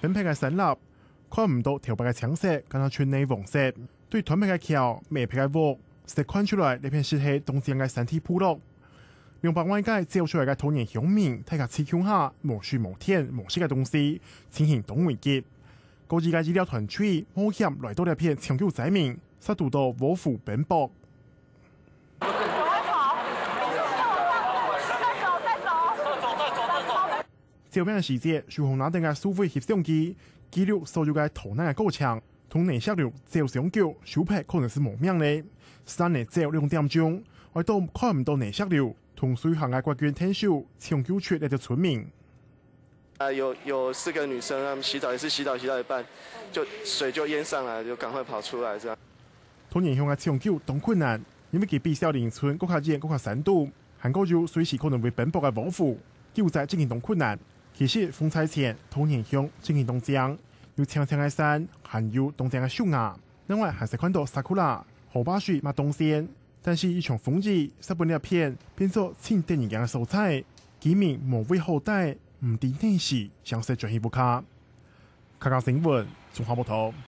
平平嘅沈立，看唔到條白嘅搶色，更加村内黄色。对团壁嘅桥，歪皮嘅屋，石坤出来呢片石氣，东西嘅身体铺落。用白外界照出嚟嘅土形表面，睇下似鄉下无树无天无色嘅东西，呈现董連杰。高级嘅医疗团队冒险来到呢片抢救仔面，杀度到保护本薄。周边的细节，消红拿等个设备摄像机记录搜救个逃难的过程。同内石流只有上桥，首批可能是无命的。三内只有两点钟，我都看唔到内石流同水下个贵眷天守抢救出来的村民。啊，有有四个女生，她们洗澡也是洗澡，洗到一半就水就淹上来，就赶快跑出来。这样同年石的抢救同困难，因为隔壁小林村个海拔个海拔三度，韩国就随时可能会奔波的保护。救灾进行同困难。其实，风采前，童年乡进行东江，有青青的山，还有东江的树芽，另外还是看到砂库拉、荷巴水、马东仙。但是，一场风雨，沙本了一片，变作青靛一样的蔬菜，几名无位后代，唔知内事，详细转移不卡。卡卡新闻，从花博头。